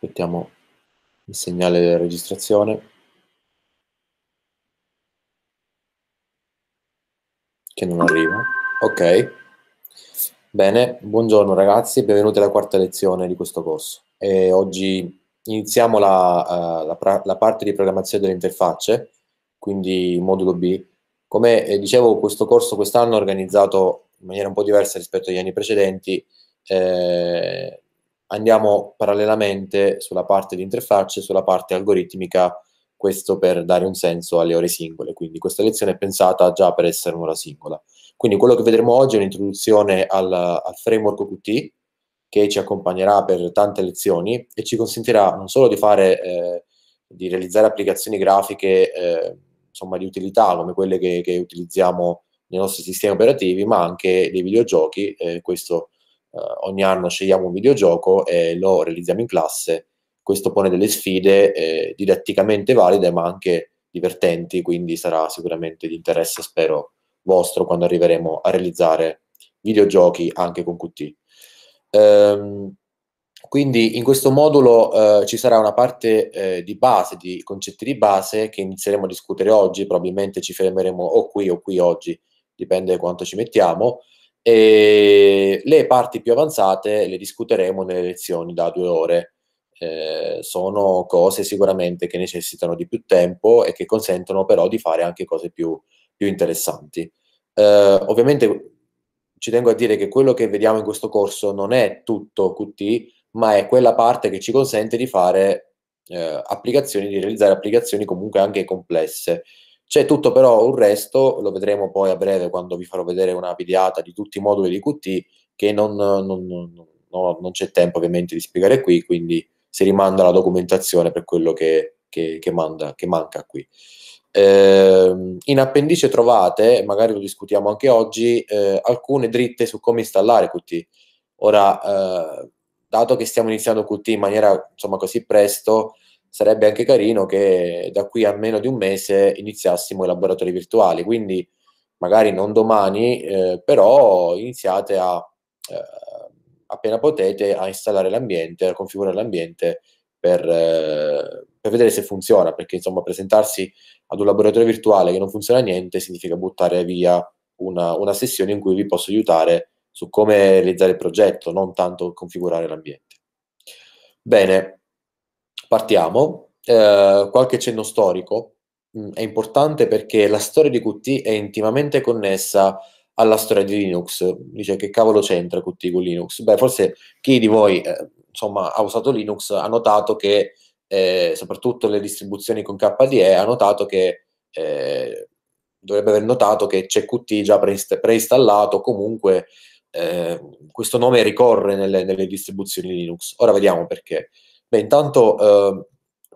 aspettiamo il segnale della registrazione che non arriva ok bene buongiorno ragazzi benvenuti alla quarta lezione di questo corso e oggi iniziamo la, uh, la, la parte di programmazione delle interfacce quindi modulo B come eh, dicevo questo corso quest'anno è organizzato in maniera un po' diversa rispetto agli anni precedenti eh, andiamo parallelamente sulla parte di interfacce, sulla parte algoritmica, questo per dare un senso alle ore singole. Quindi questa lezione è pensata già per essere un'ora singola. Quindi quello che vedremo oggi è un'introduzione al, al framework Qt che ci accompagnerà per tante lezioni e ci consentirà non solo di fare, eh, di realizzare applicazioni grafiche, eh, insomma, di utilità come quelle che, che utilizziamo nei nostri sistemi operativi, ma anche dei videogiochi. Eh, questo eh, ogni anno scegliamo un videogioco e lo realizziamo in classe. Questo pone delle sfide eh, didatticamente valide ma anche divertenti, quindi sarà sicuramente di interesse, spero, vostro quando arriveremo a realizzare videogiochi anche con QT. Ehm, quindi in questo modulo eh, ci sarà una parte eh, di base, di concetti di base che inizieremo a discutere oggi, probabilmente ci fermeremo o qui o qui oggi, dipende quanto ci mettiamo. E le parti più avanzate le discuteremo nelle lezioni da due ore. Eh, sono cose sicuramente che necessitano di più tempo e che consentono però di fare anche cose più, più interessanti. Eh, ovviamente ci tengo a dire che quello che vediamo in questo corso non è tutto QT, ma è quella parte che ci consente di fare eh, applicazioni, di realizzare applicazioni comunque anche complesse. C'è tutto però un resto, lo vedremo poi a breve quando vi farò vedere una videata di tutti i moduli di Qt, che non, non, non, non c'è tempo ovviamente di spiegare qui, quindi si rimanda alla documentazione per quello che, che, che, manda, che manca qui. Eh, in appendice trovate, magari lo discutiamo anche oggi, eh, alcune dritte su come installare Qt. Ora, eh, dato che stiamo iniziando Qt in maniera insomma così presto, sarebbe anche carino che da qui a meno di un mese iniziassimo i laboratori virtuali, quindi magari non domani, eh, però iniziate a, eh, appena potete, a installare l'ambiente, a configurare l'ambiente per, eh, per, vedere se funziona, perché insomma presentarsi ad un laboratorio virtuale che non funziona niente significa buttare via una, una sessione in cui vi posso aiutare su come realizzare il progetto, non tanto configurare l'ambiente. Bene, Partiamo. Eh, qualche cenno storico mm, è importante perché la storia di Qt è intimamente connessa alla storia di Linux. Dice che cavolo c'entra Qt con Linux? Beh, forse chi di voi eh, insomma, ha usato Linux ha notato che, eh, soprattutto le distribuzioni con KDE, ha notato che eh, dovrebbe aver notato che c'è Qt già preist- preinstallato, comunque eh, questo nome ricorre nelle, nelle distribuzioni Linux. Ora vediamo perché. Beh, intanto eh,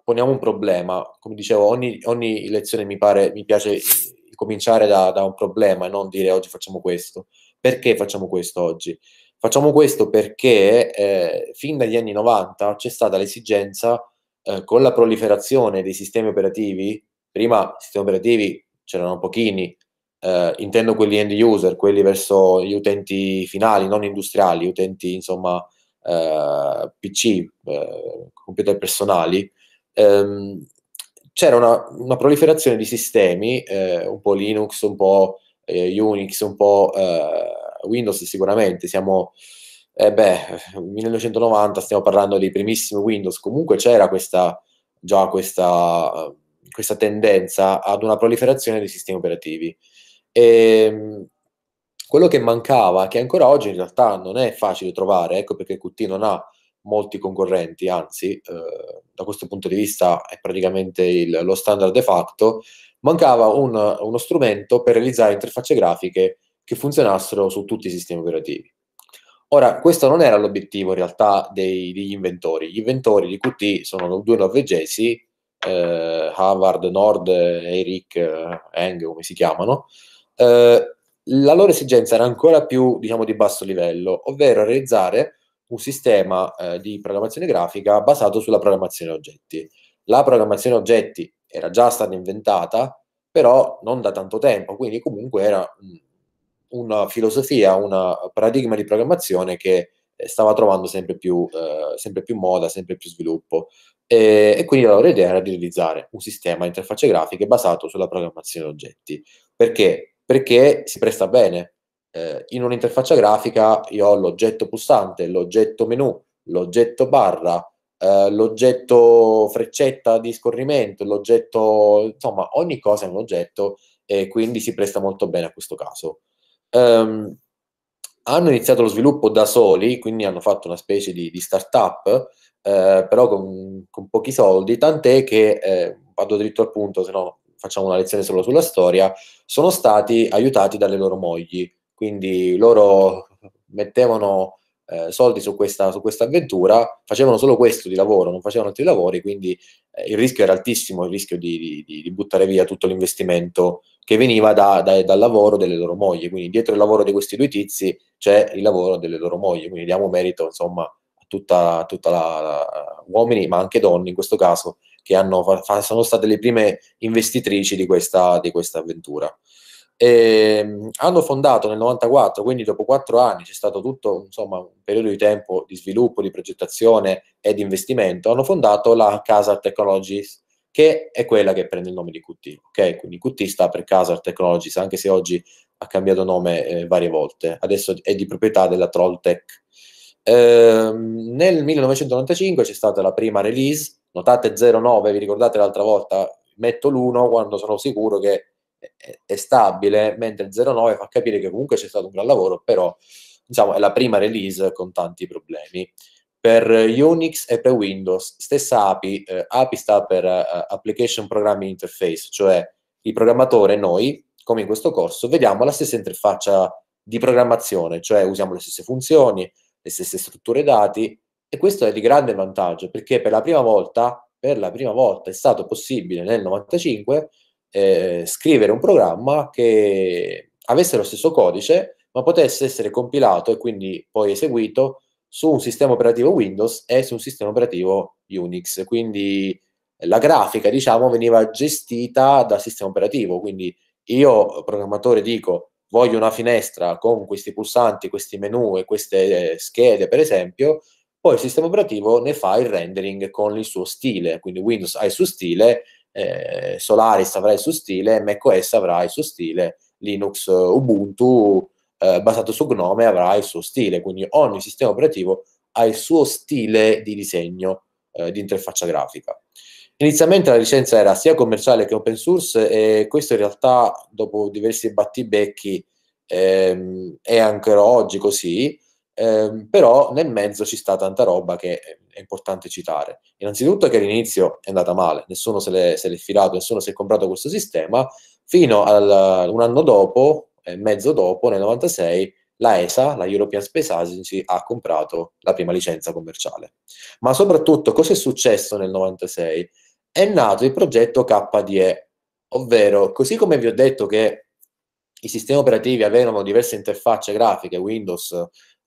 poniamo un problema. Come dicevo, ogni, ogni lezione mi, pare, mi piace cominciare da, da, un problema e non dire oggi facciamo questo. Perché facciamo questo oggi? Facciamo questo perché eh, fin dagli anni 90 c'è stata l'esigenza, eh, con la proliferazione dei sistemi operativi, prima sistemi operativi c'erano pochini, eh, intendo quelli end user, quelli verso gli utenti finali, non industriali, utenti insomma eh, PC, eh, computer personali, ehm, c'era una, una, proliferazione di sistemi, eh, un po' Linux, un po' eh, Unix, un po' Windows sicuramente, siamo... Eh beh, 1990 stiamo parlando dei primissimi Windows, comunque c'era questa, già questa, questa tendenza ad una proliferazione di sistemi operativi. E, ehm, quello che mancava, che ancora oggi in realtà non è facile trovare, ecco perché QT non ha molti concorrenti, anzi eh, da questo punto di vista è praticamente il, lo standard de facto, mancava un, uno strumento per realizzare interfacce grafiche che funzionassero su tutti i sistemi operativi. Ora, questo non era l'obiettivo in realtà dei, degli inventori. Gli inventori di Qt sono due norvegesi, eh, Harvard, Nord, Eric, eh, Eng, come si chiamano, eh, la loro esigenza era ancora più, diciamo, di basso livello, ovvero realizzare un sistema eh, di programmazione grafica basato sulla programmazione oggetti. La programmazione oggetti era già stata inventata, però non da tanto tempo, quindi comunque era mm, una filosofia, un paradigma di programmazione che eh, stava trovando sempre più, eh, sempre più moda, sempre più sviluppo. E, e, quindi la loro idea era di realizzare un sistema di interfacce grafiche basato sulla programmazione oggetti, perché perché si presta bene. Eh, in un'interfaccia grafica io ho l'oggetto pulsante, l'oggetto menu, l'oggetto barra, eh, l'oggetto freccetta di scorrimento, l'oggetto, insomma, ogni cosa è un oggetto e quindi si presta molto bene a questo caso. Um, hanno iniziato lo sviluppo da soli, quindi hanno fatto una specie di, di startup, eh, però con, con, pochi soldi, tant'è che, eh, vado dritto al punto, se no facciamo una lezione solo sulla storia, sono stati aiutati dalle loro mogli. Quindi loro mettevano eh, soldi su questa, su questa, avventura, facevano solo questo di lavoro, non facevano altri lavori, quindi eh, il rischio era altissimo, il rischio di, di, di buttare via tutto l'investimento che veniva da, da, dal lavoro delle loro mogli. Quindi dietro il lavoro di questi due tizi c'è il lavoro delle loro mogli, quindi diamo merito insomma a tutta, tutta la, la, uomini ma anche donne in questo caso che hanno, sono state le prime investitrici di questa, di questa avventura. E ehm, hanno fondato nel 94, quindi dopo quattro anni c'è stato tutto insomma, un periodo di tempo di sviluppo, di progettazione e di investimento, hanno fondato la Casar Technologies, che è quella che prende il nome di QT. Okay? Quindi QT sta per Casar Technologies, anche se oggi ha cambiato nome eh, varie volte, adesso è di proprietà della Trolltech. Ehm, nel 1995 c'è stata la prima release notate 0,9, vi ricordate l'altra volta, metto l'1 quando sono sicuro che è stabile, mentre 0,9 fa capire che comunque c'è stato un gran lavoro, però diciamo, è la prima release con tanti problemi. Per Unix e per Windows, stessa API, eh, API sta per uh, Application Programming Interface, cioè il programmatore, noi, come in questo corso, vediamo la stessa interfaccia di programmazione, cioè usiamo le stesse funzioni, le stesse strutture dati, e questo è di grande vantaggio perché per la prima volta, la prima volta è stato possibile nel 95 eh, scrivere un programma che avesse lo stesso codice ma potesse essere compilato e quindi poi eseguito su un sistema operativo Windows e su un sistema operativo Unix. Quindi la grafica, diciamo, veniva gestita dal sistema operativo. Quindi io, programmatore, dico voglio una finestra con questi pulsanti, questi menu e queste eh, schede, per esempio, poi il sistema operativo ne fa il rendering con il suo stile, quindi Windows ha il suo stile, eh, Solaris avrà il suo stile, macOS avrà il suo stile, Linux eh, Ubuntu eh, basato su Gnome avrà il suo stile, quindi ogni sistema operativo ha il suo stile di disegno eh, di interfaccia grafica. Inizialmente la licenza era sia commerciale che open source e questo in realtà dopo diversi battibecchi ehm, è ancora oggi così, eh, però nel mezzo ci sta tanta roba che è importante citare. Innanzitutto che all'inizio è andata male, nessuno se l'è, se l'è filato, nessuno si è comprato questo sistema, fino a un anno dopo, eh, mezzo dopo, nel 96, la ESA, la European Space Agency, ha comprato la prima licenza commerciale. Ma soprattutto cosa è successo nel 96? È nato il progetto KDE, ovvero così come vi ho detto che i sistemi operativi avevano diverse interfacce grafiche, Windows,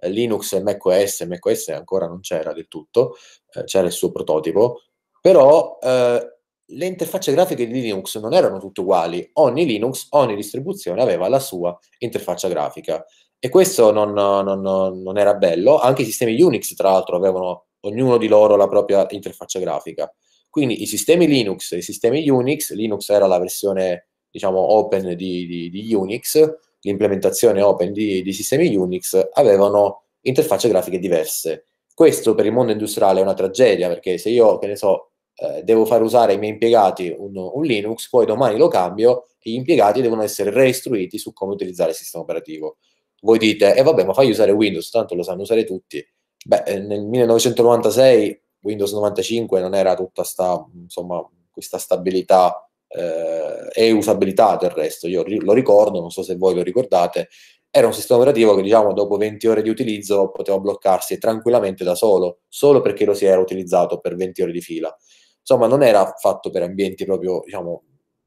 Linux e macOS, macOS ancora non c'era del tutto, eh, c'era il suo prototipo, però eh, le interfacce grafiche di Linux non erano tutte uguali, ogni Linux, ogni distribuzione aveva la sua interfaccia grafica e questo non, non, non era bello, anche i sistemi Unix tra l'altro avevano ognuno di loro la propria interfaccia grafica. Quindi i sistemi Linux e i sistemi Unix, Linux era la versione diciamo open di, di, di Unix, l'implementazione open di, di sistemi Unix, avevano interfacce grafiche diverse. Questo per il mondo industriale è una tragedia, perché se io, che ne so, eh, devo far usare ai miei impiegati un, un, Linux, poi domani lo cambio e gli impiegati devono essere reistruiti su come utilizzare il sistema operativo. Voi dite, e eh vabbè, ma fai usare Windows, tanto lo sanno usare tutti. Beh, eh, nel 1996 Windows 95 non era tutta sta, insomma, questa stabilità eh, e usabilità del resto. Io lo ricordo, non so se voi lo ricordate, era un sistema operativo che diciamo dopo 20 ore di utilizzo poteva bloccarsi tranquillamente da solo, solo perché lo si era utilizzato per 20 ore di fila. Insomma, non era fatto per ambienti proprio, diciamo,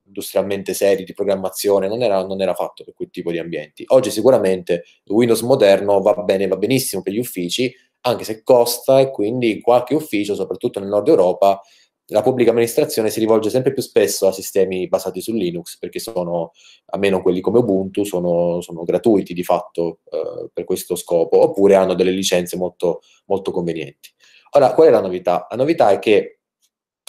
industrialmente seri di programmazione, non era, non era, fatto per quel tipo di ambienti. Oggi sicuramente Windows moderno va bene, va benissimo per gli uffici, anche se costa e quindi qualche ufficio, soprattutto nel nord Europa, la pubblica amministrazione si rivolge sempre più spesso a sistemi basati su Linux perché sono, almeno quelli come Ubuntu, sono, sono gratuiti di fatto eh, per questo scopo, oppure hanno delle licenze molto, molto convenienti. Ora, qual è la novità? La novità è che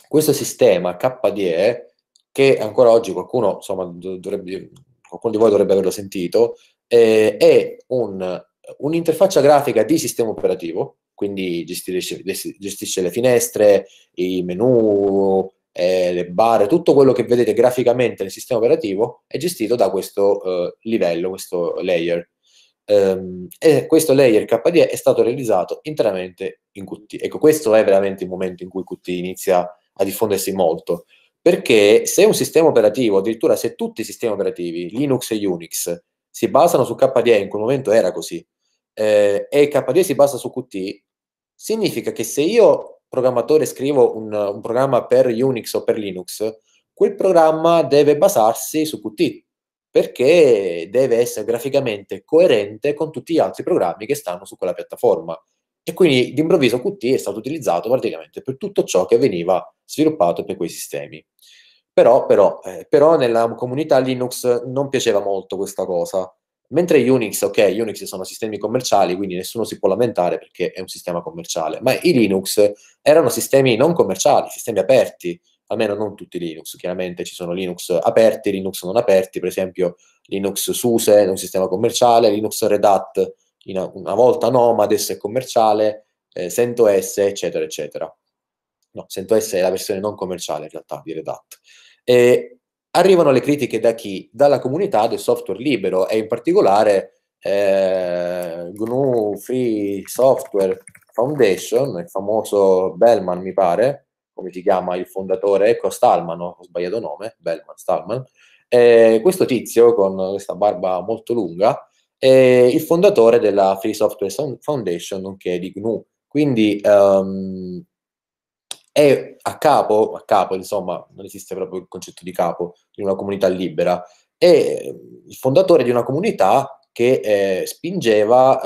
questo sistema KDE, che ancora oggi qualcuno, insomma, dovrebbe, qualcuno di voi dovrebbe averlo sentito, eh, è un, un'interfaccia grafica di sistema operativo quindi gestisce, gestisce le finestre, i menu, eh, le barre, tutto quello che vedete graficamente nel sistema operativo è gestito da questo eh, livello, questo layer. Um, e questo layer KDE è stato realizzato interamente in Qt. Ecco, questo è veramente il momento in cui Qt inizia a diffondersi molto, perché se un sistema operativo, addirittura se tutti i sistemi operativi, Linux e Unix, si basano su KDE, in quel momento era così, eh, e KDE si basa su Qt, Significa che se io, programmatore, scrivo un, un programma per Unix o per Linux, quel programma deve basarsi su Qt, perché deve essere graficamente coerente con tutti gli altri programmi che stanno su quella piattaforma. E quindi d'improvviso Qt è stato utilizzato praticamente per tutto ciò che veniva sviluppato per quei sistemi. Però, però, eh, però nella comunità Linux non piaceva molto questa cosa, Mentre Unix, ok, Unix sono sistemi commerciali, quindi nessuno si può lamentare perché è un sistema commerciale, ma i Linux erano sistemi non commerciali, sistemi aperti, almeno non tutti Linux, chiaramente ci sono Linux aperti, Linux non aperti, per esempio Linux SUSE è un sistema commerciale, Linux Red Hat una volta no, ma adesso è commerciale, eh, CentOS, eccetera, eccetera. No, CentOS è la versione non commerciale in realtà di Red Hat. E Arrivano le critiche da chi? Dalla comunità del software libero e in particolare eh, GNU Free Software Foundation, il famoso Bellman mi pare, come si chiama il fondatore, ecco Stallman, ho sbagliato nome, Bellman Stallman, eh, questo tizio con questa barba molto lunga è il fondatore della Free Software Foundation, nonché di GNU. Quindi um, è a capo, a capo insomma, non esiste proprio il concetto di capo di una comunità libera, è il fondatore di una comunità che eh, spingeva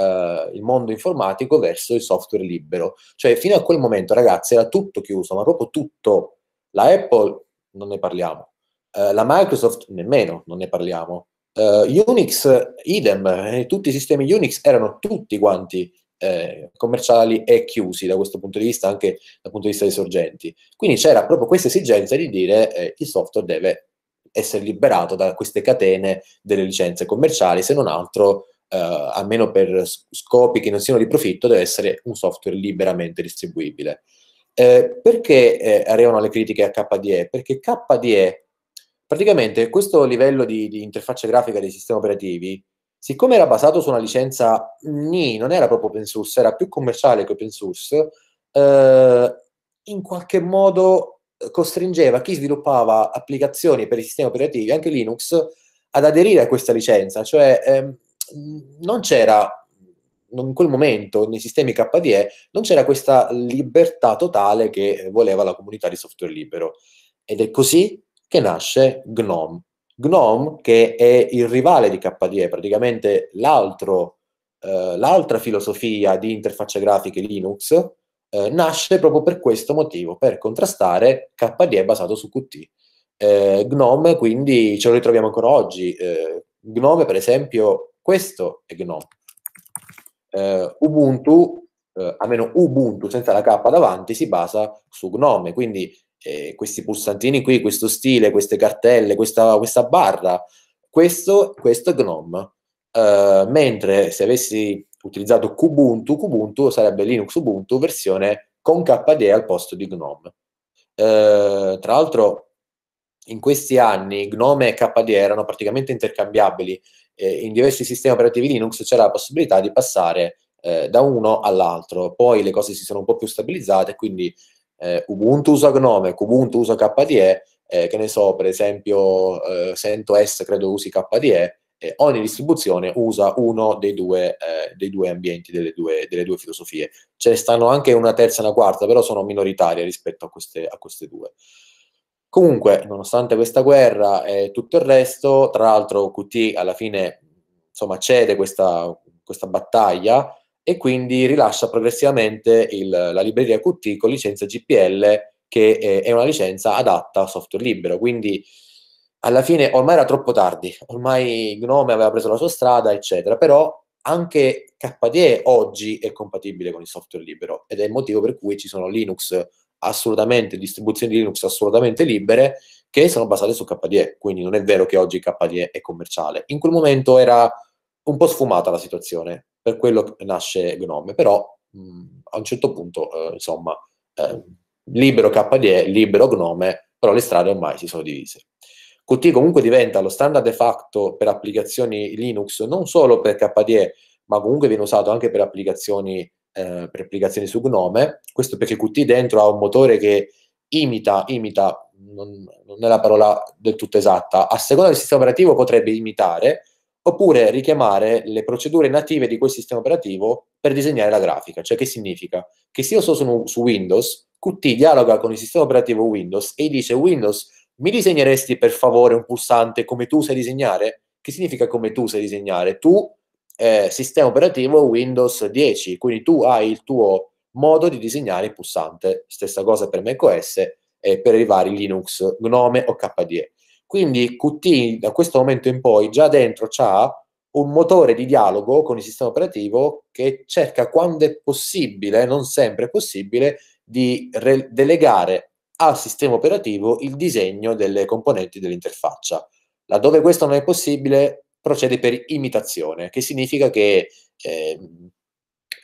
eh, il mondo informatico verso il software libero. Cioè, fino a quel momento, ragazzi, era tutto chiuso, ma proprio tutto. La Apple non ne parliamo, eh, la Microsoft nemmeno non ne parliamo. Eh, Unix idem, eh, tutti i sistemi Unix erano tutti quanti eh, commerciali e chiusi da questo punto di vista, anche dal punto di vista dei sorgenti. Quindi c'era proprio questa esigenza di dire eh, il software deve essere liberato da queste catene delle licenze commerciali, se non altro, eh, almeno per scopi che non siano di profitto, deve essere un software liberamente distribuibile. Eh, perché eh, arrivano le critiche a KDE? Perché KDE, praticamente questo livello di, di interfaccia grafica dei sistemi operativi, siccome era basato su una licenza nì, non era proprio open source, era più commerciale che open source, eh, in qualche modo eh, costringeva chi sviluppava applicazioni per i sistemi operativi, anche Linux, ad aderire a questa licenza, cioè eh, non c'era in quel momento nei sistemi KDE non c'era questa libertà totale che voleva la comunità di software libero ed è così che nasce GNOME GNOME, che è il rivale di KDE, praticamente l'altro, eh, l'altra filosofia di interfacce grafiche Linux, eh, nasce proprio per questo motivo, per contrastare KDE basato su Qt. Eh, GNOME, quindi ce lo ritroviamo ancora oggi. Eh, GNOME, per esempio, questo è GNOME. Eh, Ubuntu, eh, a meno Ubuntu senza la K davanti, si basa su GNOME, quindi eh, questi pulsantini qui, questo stile, queste cartelle, questa, questa barra, questo, questo è GNOME. Uh, mentre se avessi utilizzato Kubuntu, Kubuntu sarebbe Linux Ubuntu versione con KDE al posto di GNOME. Uh, tra l'altro, in questi anni GNOME e KDE erano praticamente intercambiabili. Eh, in diversi sistemi operativi Linux c'era la possibilità di passare eh, da uno all'altro. Poi le cose si sono un po' più stabilizzate, quindi eh, Ubuntu usa Gnome, Ubuntu usa KDE, eh, che ne so, per esempio eh, CentOS credo usi KDE, eh, ogni distribuzione usa uno dei due, eh, dei due ambienti, delle due, delle due filosofie. Ce stanno anche una terza e una quarta, però sono minoritarie rispetto a queste, a queste due. Comunque, nonostante questa guerra e tutto il resto, tra l'altro Qt alla fine insomma, cede questa, questa battaglia, e quindi rilascia progressivamente il, la libreria Qt con licenza GPL che è, è una licenza adatta a software libero. Quindi alla fine ormai era troppo tardi, ormai Gnome aveva preso la sua strada, eccetera, però anche KDE oggi è compatibile con il software libero ed è il motivo per cui ci sono Linux assolutamente, distribuzioni di Linux assolutamente libere che sono basate su KDE, quindi non è vero che oggi KDE è commerciale. In quel momento era un po' sfumata la situazione, per quello nasce Gnome, però mh, a un certo punto, eh, insomma, eh, libero KDE, libero Gnome, però le strade ormai si sono divise. Qt comunque diventa lo standard de facto per applicazioni Linux, non solo per KDE, ma comunque viene usato anche per applicazioni, eh, per applicazioni su Gnome, questo perché Qt dentro ha un motore che imita, imita, non, non è la parola del tutto esatta, a seconda del sistema operativo potrebbe imitare, oppure richiamare le procedure native di quel sistema operativo per disegnare la grafica. Cioè, che significa? Che se io sono su Windows, Qt dialoga con il sistema operativo Windows e gli dice Windows, mi disegneresti per favore un pulsante come tu sai disegnare? Che significa come tu sai disegnare? Tu, eh, sistema operativo Windows 10, quindi tu hai il tuo modo di disegnare il pulsante. Stessa cosa per macOS e per i vari Linux, Gnome o KDE. Quindi Qt da questo momento in poi già dentro ha un motore di dialogo con il sistema operativo che cerca quando è possibile, non sempre è possibile, di re- delegare al sistema operativo il disegno delle componenti dell'interfaccia. Laddove questo non è possibile, procede per imitazione, che significa che ehm,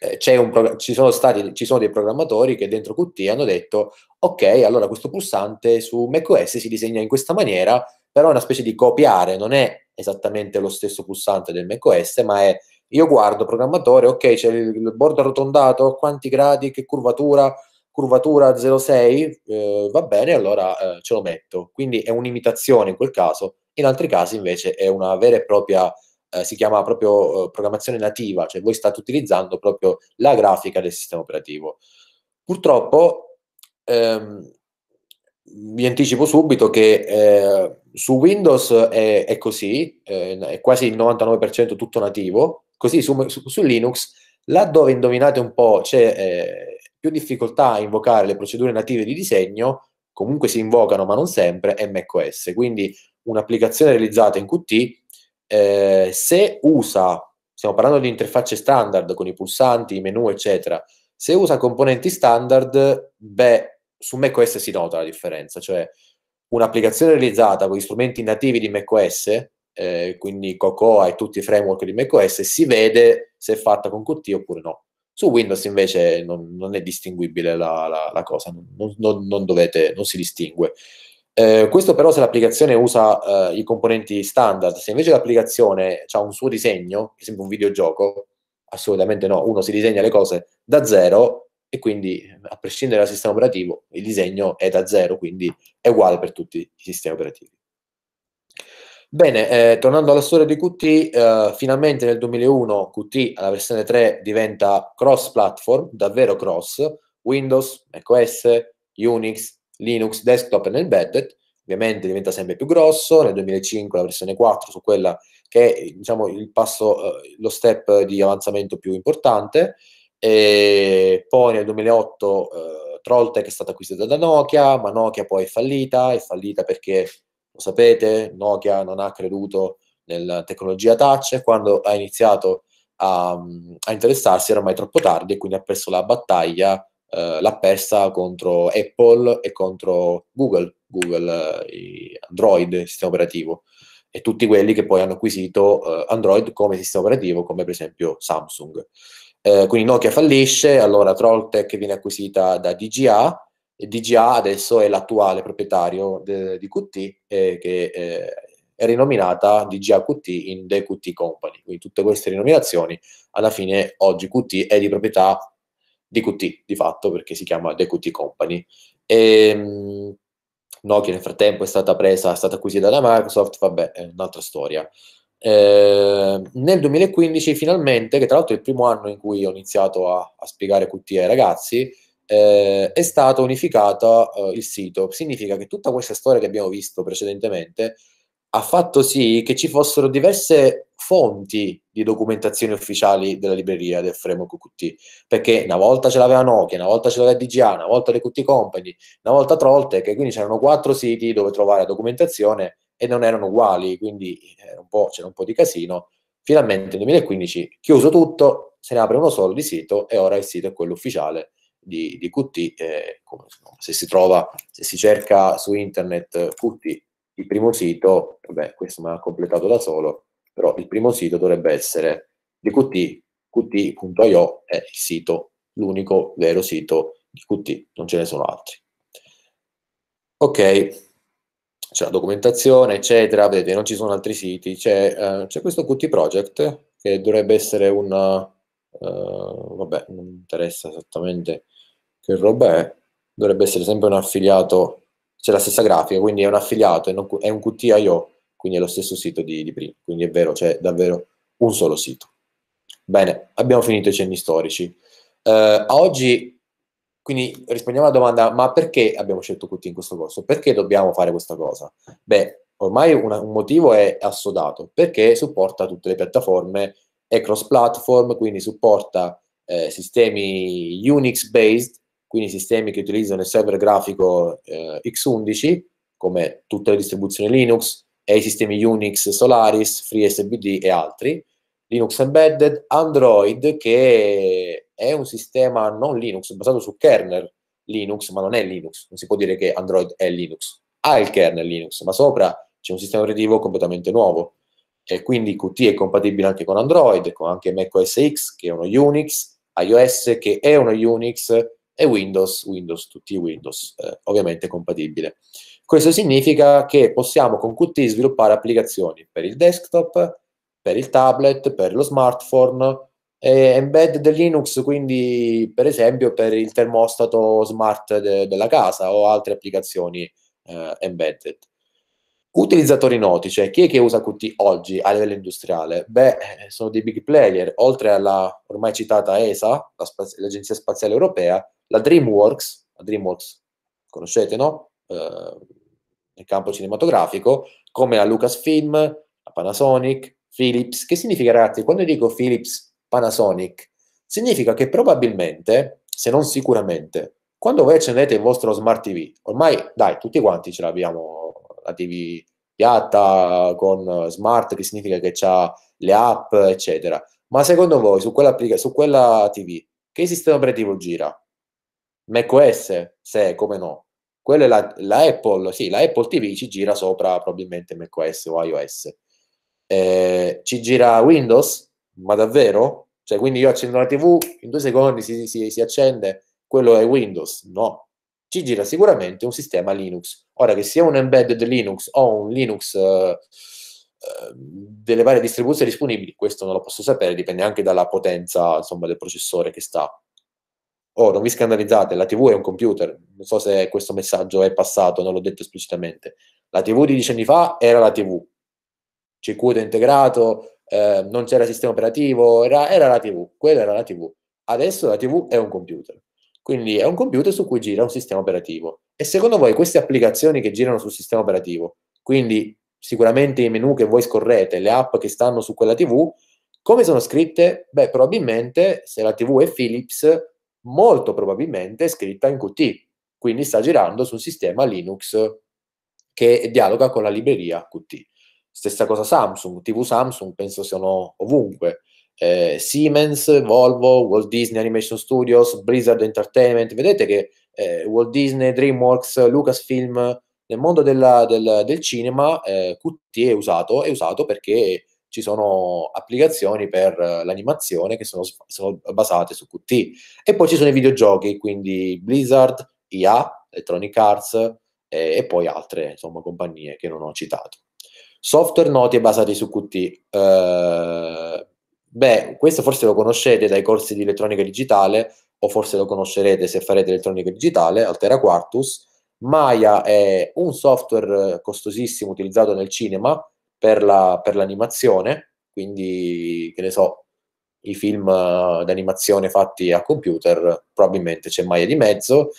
eh, prog- ci, sono stati, ci, sono dei programmatori che dentro Qt hanno detto ok, allora questo pulsante su macOS si disegna in questa maniera, però è una specie di copiare, non è esattamente lo stesso pulsante del macOS, ma è io guardo programmatore, ok, c'è il bordo arrotondato, quanti gradi, che curvatura, curvatura 06, eh, va bene, allora eh, ce lo metto. Quindi è un'imitazione in quel caso, in altri casi invece è una vera e propria, eh, si chiama proprio eh, programmazione nativa, cioè voi state utilizzando proprio la grafica del sistema operativo. Purtroppo ehm, vi anticipo subito che eh, su Windows è, è così, è quasi il 99% tutto nativo, così su, su, su, Linux, laddove indovinate un po' c'è eh, più difficoltà a invocare le procedure native di disegno, comunque si invocano ma non sempre, è macOS. Quindi un'applicazione realizzata in Qt, eh, se usa, stiamo parlando di interfacce standard con i pulsanti, i menu, eccetera, se usa componenti standard, beh, su macOS si nota la differenza, cioè un'applicazione realizzata con gli strumenti nativi di macOS, eh, quindi Cocoa e tutti i framework di macOS, si vede se è fatta con Qt oppure no. Su Windows invece non, non è distinguibile la, la, la cosa, non, non, dovete, non, si distingue. Eh, questo però se l'applicazione usa eh, i componenti standard, se invece l'applicazione ha un suo disegno, per esempio un videogioco, assolutamente no, uno si disegna le cose da zero e quindi a prescindere dal sistema operativo il disegno è da zero, quindi è uguale per tutti i sistemi operativi. Bene, eh, tornando alla storia di Qt, eh, finalmente nel 2001 Qt alla versione 3 diventa cross-platform, davvero cross, Windows, macOS, Unix, Linux, desktop e embedded, ovviamente diventa sempre più grosso, nel 2005 la versione 4 su quella che è diciamo, il passo, eh, lo step di avanzamento più importante, e poi nel 2008 eh, Trolltech è stata acquisita da Nokia, ma Nokia poi è fallita, è fallita perché, lo sapete, Nokia non ha creduto nella tecnologia touch e quando ha iniziato a, a interessarsi era ormai troppo tardi e quindi ha perso la battaglia, eh, l'ha persa contro Apple e contro Google, Google eh, Android, sistema operativo e tutti quelli che poi hanno acquisito eh, Android come sistema operativo, come per esempio Samsung. Eh, quindi Nokia fallisce, allora Trolltech viene acquisita da DGA, e DGA adesso è l'attuale proprietario de, di QT eh, che eh, è rinominata DGA QT in The QT Company. Quindi tutte queste rinominazioni, alla fine oggi QT è di proprietà di QT, di fatto, perché si chiama The QT Company. E, ehm, Nokia nel frattempo è stata presa, è stata acquisita da Microsoft, vabbè, è un'altra storia. Ehm, nel 2015 finalmente, che tra l'altro è il primo anno in cui ho iniziato a, a spiegare QT ai ragazzi, eh, è stato unificato eh, il sito. Significa che tutta questa storia che abbiamo visto precedentemente ha fatto sì che ci fossero diverse fonti di documentazioni ufficiali della libreria del framework Qt, perché una volta ce l'aveva Nokia, una volta ce l'aveva DGA, una volta le Qt Company, una volta Trolltech, e quindi c'erano quattro siti dove trovare documentazione e non erano uguali, quindi eh, un c'era un po' di casino. Finalmente nel 2015 chiuso tutto, se ne apre uno solo di sito e ora il sito è quello ufficiale di, di Qt. Eh, se si trova, se si cerca su internet Qt, il primo sito, vabbè, questo mi ha completato da solo, però il primo sito dovrebbe essere di Qt, qt.io è il sito, l'unico vero sito di Qt, non ce ne sono altri. Ok, c'è la documentazione, eccetera, vedete, non ci sono altri siti, c'è, eh, c'è questo Qt Project che dovrebbe essere una, uh, eh, vabbè, non interessa esattamente che roba è, dovrebbe essere sempre un affiliato, c'è la stessa grafica, quindi è un affiliato, è, non, è un QTIO, quindi è lo stesso sito di, di prima, quindi è vero, c'è davvero un solo sito. Bene, abbiamo finito i cenni storici. Uh, oggi quindi rispondiamo alla domanda, ma perché abbiamo scelto Qt in questo corso? Perché dobbiamo fare questa cosa? Beh, ormai una, un motivo è assodato, perché supporta tutte le piattaforme, è cross-platform, quindi supporta eh, sistemi Unix-based, quindi sistemi che utilizzano il server grafico eh, X11, come tutte le distribuzioni Linux, e i sistemi Unix, Solaris, FreeSBD e altri, Linux Embedded, Android, che è un sistema non Linux, basato su kernel Linux, ma non è Linux, non si può dire che Android è Linux. Ha il kernel Linux, ma sopra c'è un sistema operativo completamente nuovo. E quindi Qt è compatibile anche con Android, con anche Mac OS X, che è uno Unix, iOS, che è uno Unix, e Windows, Windows, tutti Windows, eh, ovviamente compatibile. Questo significa che possiamo con Qt sviluppare applicazioni per il desktop, per il tablet, per lo smartphone, eh, embedded Linux, quindi per esempio per il termostato smart de- della casa o altre applicazioni eh, embedded. Utilizzatori noti, cioè chi è che usa Qt oggi a livello industriale? Beh, sono dei big player, oltre alla ormai citata ESA, la spaz- l'Agenzia Spaziale Europea, la DreamWorks, la DreamWorks conoscete, no? Eh, nel campo cinematografico, come la Lucasfilm, la Panasonic, Philips. Che significa, ragazzi, quando dico Philips Panasonic, significa che probabilmente, se non sicuramente, quando voi accendete il vostro smart TV, ormai dai, tutti quanti ce l'abbiamo la TV piatta con smart, che significa che ha le app, eccetera. Ma secondo voi su quella, su quella TV che sistema operativo gira? macOS? Se, come no. Quella è la, la, Apple, sì, la Apple TV ci gira sopra probabilmente macOS o iOS. Eh, ci gira Windows? ma davvero? Cioè, quindi io accendo la TV, in due secondi si, si, si accende, quello è Windows? No, ci gira sicuramente un sistema Linux. Ora che sia un embedded Linux o un Linux eh, eh delle varie distribuzioni disponibili, questo non lo posso sapere, dipende anche dalla potenza insomma, del processore che sta. Oh, non vi scandalizzate, la TV è un computer, non so se questo messaggio è passato, non l'ho detto esplicitamente. La TV di dieci anni fa era la TV, circuito integrato, eh, non c'era sistema operativo, era, era la TV, quella era la TV. Adesso la TV è un computer. Quindi è un computer su cui gira un sistema operativo. E secondo voi queste applicazioni che girano sul sistema operativo, quindi sicuramente i menu che voi scorrete, le app che stanno su quella TV, come sono scritte? Beh, probabilmente se la TV è Philips, molto probabilmente è scritta in Qt, quindi sta girando su un sistema Linux che dialoga con la libreria Qt. Stessa cosa Samsung, TV Samsung penso siano ovunque. Eh, Siemens, Volvo, Walt Disney Animation Studios, Blizzard Entertainment, vedete che eh, Walt Disney, DreamWorks, Lucasfilm, nel mondo della, del, del, cinema eh, QT è usato, è usato perché ci sono applicazioni per eh, l'animazione che sono, sono, basate su QT. E poi ci sono i videogiochi, quindi Blizzard, IA, Electronic Arts eh, e poi altre insomma, compagnie che non ho citato. Software noti e basati su Qt. Eh, beh, questo forse lo conoscete dai corsi di elettronica digitale, o forse lo conoscerete se farete elettronica digitale, Altera Quartus. Maya è un software costosissimo utilizzato nel cinema per, la, per l'animazione, quindi, che ne so, i film eh, d'animazione fatti a computer, probabilmente c'è Maya di mezzo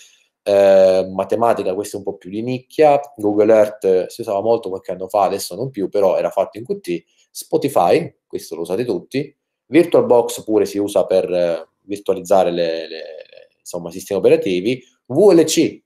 eh, matematica, questo è un po' più di nicchia, Google Earth eh, si usava molto qualche anno fa, adesso non più, però era fatto in Qt, Spotify, questo lo usate tutti, VirtualBox pure si usa per eh, virtualizzare le, le, insomma, sistemi operativi, VLC,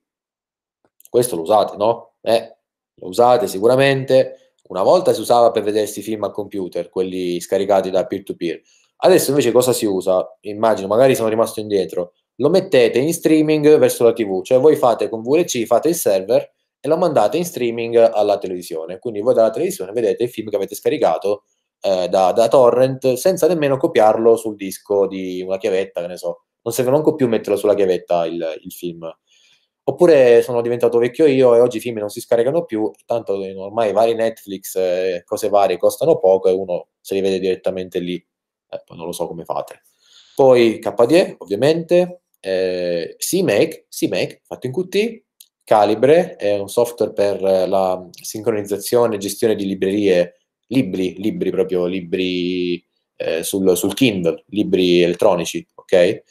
questo lo usate, no? Eh, lo usate sicuramente, una volta si usava per vedere questi film al computer, quelli scaricati da peer-to-peer, adesso invece cosa si usa? Immagino, magari sono rimasto indietro, lo mettete in streaming verso la TV, cioè voi fate con VLC, fate il server e lo mandate in streaming alla televisione. Quindi voi dalla televisione vedete il film che avete scaricato eh, da, da, torrent senza nemmeno copiarlo sul disco di una chiavetta, che ne so. Non serve manco più metterlo sulla chiavetta il, il film. Oppure sono diventato vecchio io e oggi i film non si scaricano più, tanto ormai vari Netflix, eh, cose varie costano poco e uno se li vede direttamente lì. Eh, non lo so come fate. Poi KDE, ovviamente, eh, CMake, CMake fatto in Qt, Calibre è un software per la sincronizzazione e gestione di librerie, libri, libri proprio, libri eh, sul, sul, Kindle, libri elettronici, ok? Eh,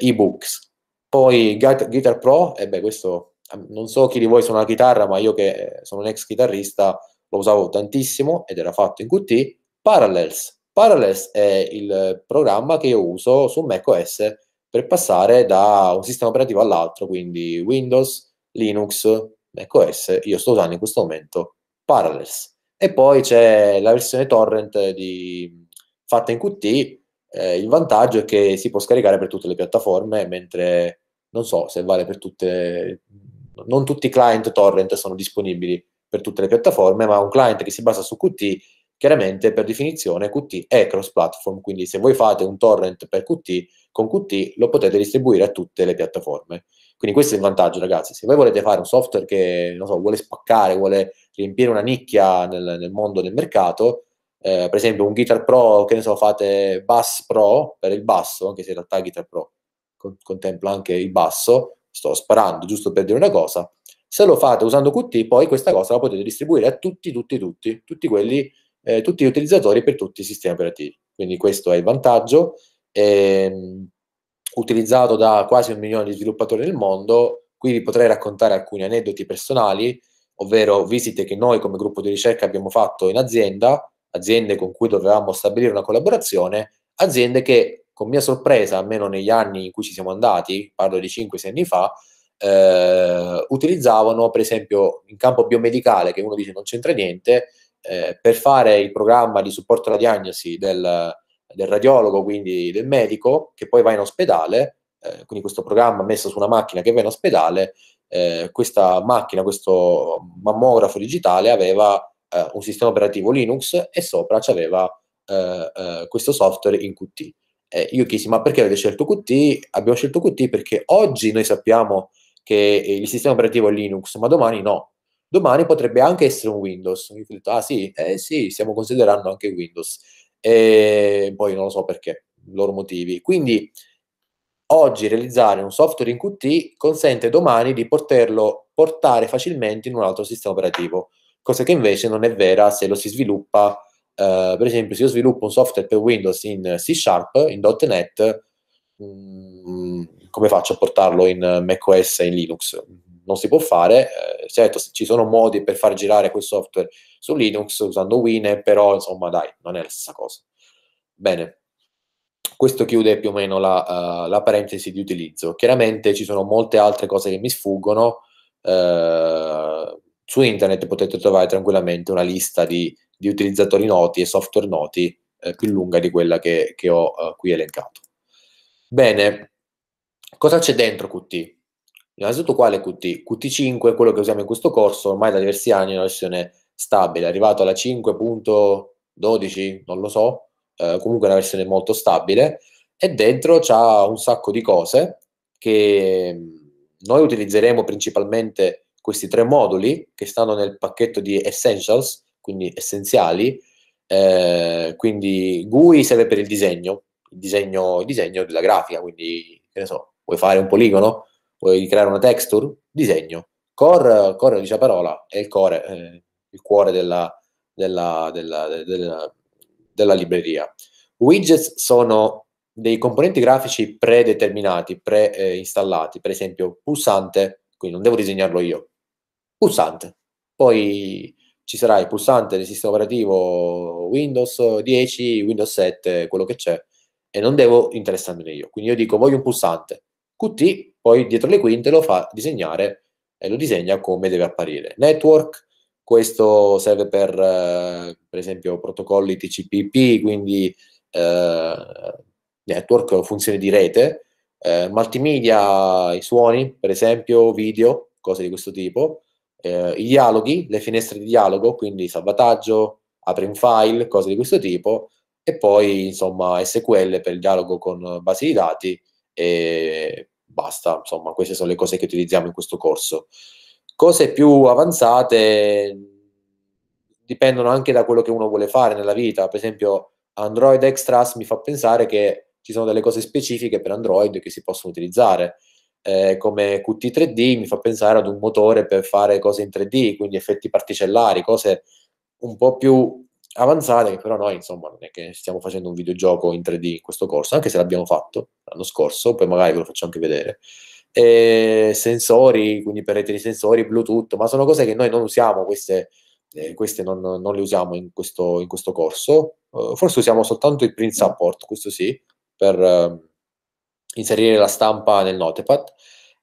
ebooks. Poi Guitar Pro, e eh beh, questo non so chi di voi suona la chitarra, ma io che eh, sono un ex chitarrista lo usavo tantissimo ed era fatto in Qt. Parallels. Parallels è il programma che io uso su macOS per passare da un sistema operativo all'altro, quindi Windows, Linux, macOS, io sto usando in questo momento Parallels. E poi c'è la versione torrent di, fatta in Qt, eh, il vantaggio è che si può scaricare per tutte le piattaforme, mentre non so se vale per tutte, non tutti i client torrent sono disponibili per tutte le piattaforme, ma un client che si basa su Qt, chiaramente per definizione Qt è cross-platform, quindi se voi fate un torrent per Qt, con Qt lo potete distribuire a tutte le piattaforme. Quindi questo è il vantaggio, ragazzi. Se voi volete fare un software che so, vuole spaccare, vuole riempire una nicchia nel, nel mondo del mercato, eh, per esempio un Guitar Pro, che ne so, fate Bass Pro per il basso, anche se in realtà Guitar Pro con, contempla anche il basso, sto sparando giusto per dire una cosa, se lo fate usando Qt, poi questa cosa la potete distribuire a tutti, tutti, tutti, tutti quelli, eh, tutti gli utilizzatori per tutti i sistemi operativi. Quindi questo è il vantaggio ehm, utilizzato da quasi un milione di sviluppatori nel mondo. Qui vi potrei raccontare alcuni aneddoti personali, ovvero visite che noi come gruppo di ricerca abbiamo fatto in azienda, aziende con cui dovevamo stabilire una collaborazione, aziende che con mia sorpresa, almeno negli anni in cui ci siamo andati, parlo di 5-6 anni fa, eh, utilizzavano per esempio in campo biomedicale, che uno dice non c'entra niente, eh, per fare il programma di supporto alla diagnosi del, del radiologo, quindi del medico, che poi va in ospedale, eh, quindi questo programma messo su una macchina che va in ospedale, eh, questa macchina, questo mammografo digitale aveva eh, un sistema operativo Linux e sopra c'aveva eh, eh, questo software in QT. io chiesi, ma perché avete scelto QT? Abbiamo scelto QT perché oggi noi sappiamo che il sistema operativo è Linux, ma domani no. Domani potrebbe anche essere un Windows. Io ho detto, ah sì, eh sì, stiamo considerando anche Windows e poi non lo so perché, i loro motivi. Quindi oggi realizzare un software in Qt consente domani di poterlo portare facilmente in un altro sistema operativo, cosa che invece non è vera se lo si sviluppa, eh, per esempio se io sviluppo un software per Windows in C Sharp, in .NET, mh, mm, come faccio a portarlo in macOS e in Linux? non si può fare. Eh, certo, ci sono modi per far girare quel software su Linux usando Wine, però insomma dai, non è la stessa cosa. Bene, questo chiude più o meno la, uh, la parentesi di utilizzo. Chiaramente ci sono molte altre cose che mi sfuggono. Uh, su internet potete trovare tranquillamente una lista di, di utilizzatori noti e software noti eh, più lunga di quella che, che ho eh, qui elencato. Bene, cosa c'è dentro Qt? Innanzitutto quale Qt? Qt5 è quello che usiamo in questo corso, ormai da diversi anni è una versione stabile, è arrivato alla 5.12, non lo so, eh, comunque è una versione molto stabile, e dentro c'ha un sacco di cose che mm, noi utilizzeremo principalmente questi tre moduli che stanno nel pacchetto di Essentials, quindi essenziali, eh, quindi GUI serve per il disegno, il disegno, il disegno della grafica, quindi che ne so, vuoi fare un poligono? Vuoi creare una texture? Disegno. Core, core dice la parola, è il core, eh, il cuore della, della, della, della, della libreria. Widgets sono dei componenti grafici predeterminati, preinstallati, per esempio pulsante, quindi non devo disegnarlo io, pulsante. Poi ci sarà il pulsante del sistema operativo Windows 10, Windows 7, quello che c'è, e non devo interessarmene io. Quindi io dico voglio un pulsante, Qt poi dietro le quinte lo fa disegnare e lo disegna come deve apparire. Network, questo serve per, eh, per esempio, protocolli TCPP, quindi eh, network, funzioni di rete, eh, multimedia, i suoni, per esempio, video, cose di questo tipo, eh, i dialoghi, le finestre di dialogo, quindi salvataggio, apri un file, cose di questo tipo, e poi, insomma, SQL per il dialogo con basi di dati, e basta, insomma, queste sono le cose che utilizziamo in questo corso. Cose più avanzate dipendono anche da quello che uno vuole fare nella vita, per esempio Android Extras mi fa pensare che ci sono delle cose specifiche per Android che si possono utilizzare. Eh, come Qt3D mi fa pensare ad un motore per fare cose in 3D, quindi effetti particellari, cose un po' più avanzate, che però noi insomma non è che stiamo facendo un videogioco in 3D in questo corso, anche se l'abbiamo fatto l'anno scorso, poi magari ve lo faccio anche vedere. E sensori, quindi per rete di sensori, Bluetooth, ma sono cose che noi non usiamo, queste, eh, queste non, non, le usiamo in questo, in questo corso. Uh, forse usiamo soltanto il print support, questo sì, per uh, inserire la stampa nel notepad.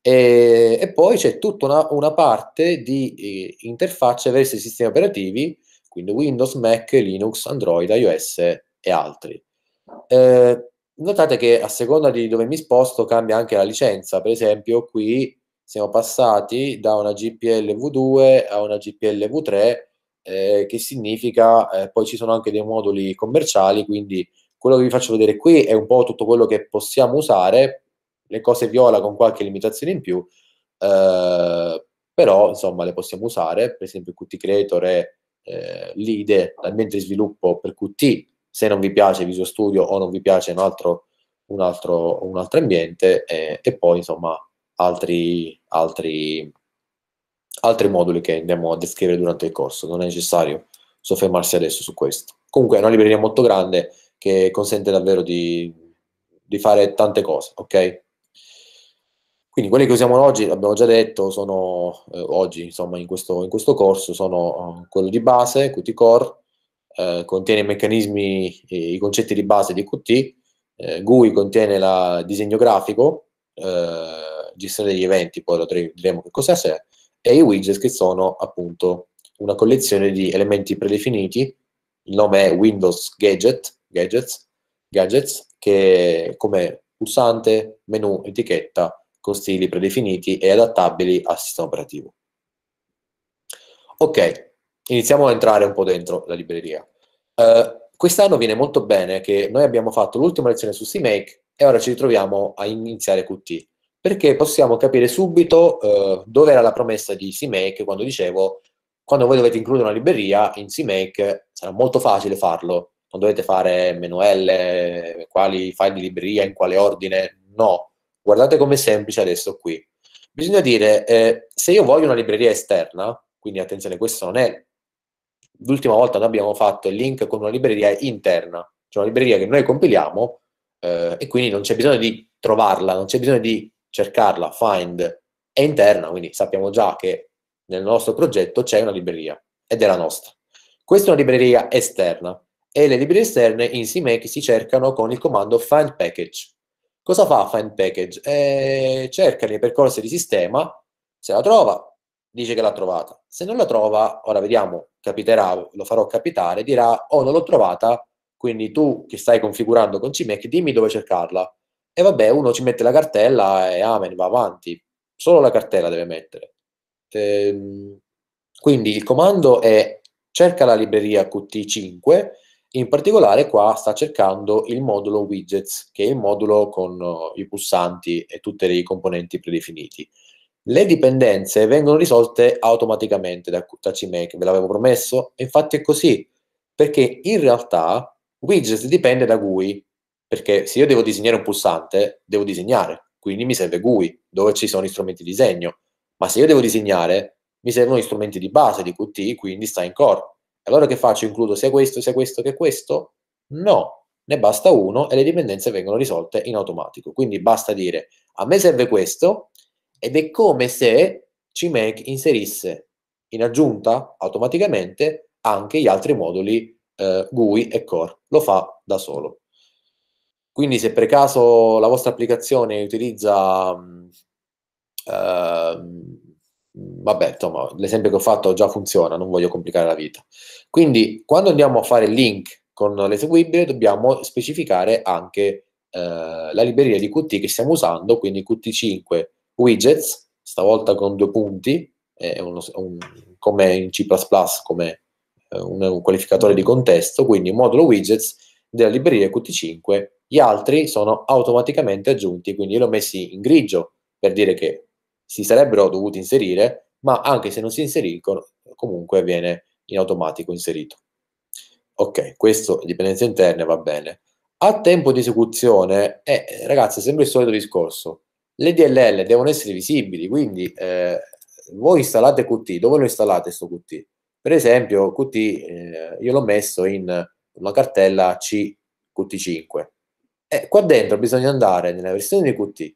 E, e poi c'è tutta una, una parte di eh, interfacce verso i sistemi operativi quindi Windows, Mac, Linux, Android, iOS e altri. Eh, notate che a seconda di dove mi sposto cambia anche la licenza, per esempio qui siamo passati da una GPL V2 a una GPL V3 eh, che significa eh, poi ci sono anche dei moduli commerciali, quindi quello che vi faccio vedere qui è un po' tutto quello che possiamo usare, le cose viola con qualche limitazione in più, eh, però insomma le possiamo usare, per esempio Qt Creator è eh, l'IDE, l'ambiente di sviluppo per Qt, se non vi piace Visual Studio o non vi piace un altro, un altro, un altro ambiente eh, e poi insomma altri, altri, altri moduli che andiamo a descrivere durante il corso, non è necessario soffermarsi adesso su questo. Comunque è una libreria molto grande che consente davvero di, di fare tante cose, ok? Quindi quelle che usiamo oggi, l'abbiamo già detto, sono eh, oggi, insomma, in questo, in questo corso, sono eh, quello di base, Qt Core, eh, contiene i meccanismi, i concetti di base di Qt, eh, GUI contiene il disegno grafico, eh, gestione degli eventi, poi lo diremo che cos'è, se, e i widgets che sono appunto una collezione di elementi predefiniti, il nome è Windows Gadget, Gadgets, Gadgets che come pulsante, menu, etichetta, con stili predefiniti e adattabili al sistema operativo. Ok, iniziamo a entrare un po' dentro la libreria. Uh, quest'anno viene molto bene che noi abbiamo fatto l'ultima lezione su CMake e ora ci ritroviamo a iniziare Qt, perché possiamo capire subito uh, dove era la promessa di CMake quando dicevo quando voi dovete includere una libreria in CMake sarà molto facile farlo, non dovete fare meno L, quali file di libreria, in quale ordine, no, Guardate com'è semplice adesso qui. Bisogna dire, eh, se io voglio una libreria esterna, quindi attenzione, questo non è... L'ultima volta noi abbiamo fatto il link con una libreria interna, cioè una libreria che noi compiliamo eh, e quindi non c'è bisogno di trovarla, non c'è bisogno di cercarla, find, è interna, quindi sappiamo già che nel nostro progetto c'è una libreria ed è la nostra. Questa è una libreria esterna e le librerie esterne in CMake si cercano con il comando find package. Cosa fa Find Package? Eh, cerca nei percorsi di sistema, se la trova, dice che l'ha trovata. Se non la trova, ora vediamo, capiterà, lo farò capitare, dirà oh non l'ho trovata, quindi tu che stai configurando con CMake dimmi dove cercarla. E vabbè, uno ci mette la cartella e amen, va avanti. Solo la cartella deve mettere. Ehm, quindi il comando è cerca la libreria QT5 in particolare qua sta cercando il modulo widgets, che è il modulo con eh, i pulsanti e tutti i componenti predefiniti. Le dipendenze vengono risolte automaticamente da, da CMake, ve l'avevo promesso, e infatti è così, perché in realtà widgets dipende da GUI, perché se io devo disegnare un pulsante, devo disegnare, quindi mi serve GUI, dove ci sono gli strumenti di disegno, ma se io devo disegnare, mi servono gli strumenti di base di Qt, quindi sta in core allora che faccio? Includo sia questo, sia questo che questo? No, ne basta uno e le dipendenze vengono risolte in automatico. Quindi basta dire a me serve questo ed è come se CMake inserisse in aggiunta automaticamente anche gli altri moduli eh, GUI e Core. Lo fa da solo. Quindi se per caso la vostra applicazione utilizza... Mh, mm, ehm, Uh, vabbè, insomma, l'esempio che ho fatto già funziona, non voglio complicare la vita. Quindi, quando andiamo a fare il link con l'eseguibile, dobbiamo specificare anche eh, la libreria di Qt che stiamo usando, quindi Qt5 widgets, stavolta con due punti, è uno, un, come in C++, come un, eh, un qualificatore di contesto, quindi modulo widgets della libreria Qt5, gli altri sono automaticamente aggiunti, quindi io l'ho messi in grigio per dire che si sarebbero dovuti inserire, ma anche se non si inseriscono, comunque viene in automatico inserito. Ok, questo dipendenze interne va bene. A tempo di esecuzione, eh, ragazzi, è sempre il solito discorso. Le DLL devono essere visibili, quindi eh, voi installate Qt, dove lo installate questo Qt? Per esempio, Qt eh, io l'ho messo in una cartella C Qt5. E eh, qua dentro bisogna andare nella versione di Qt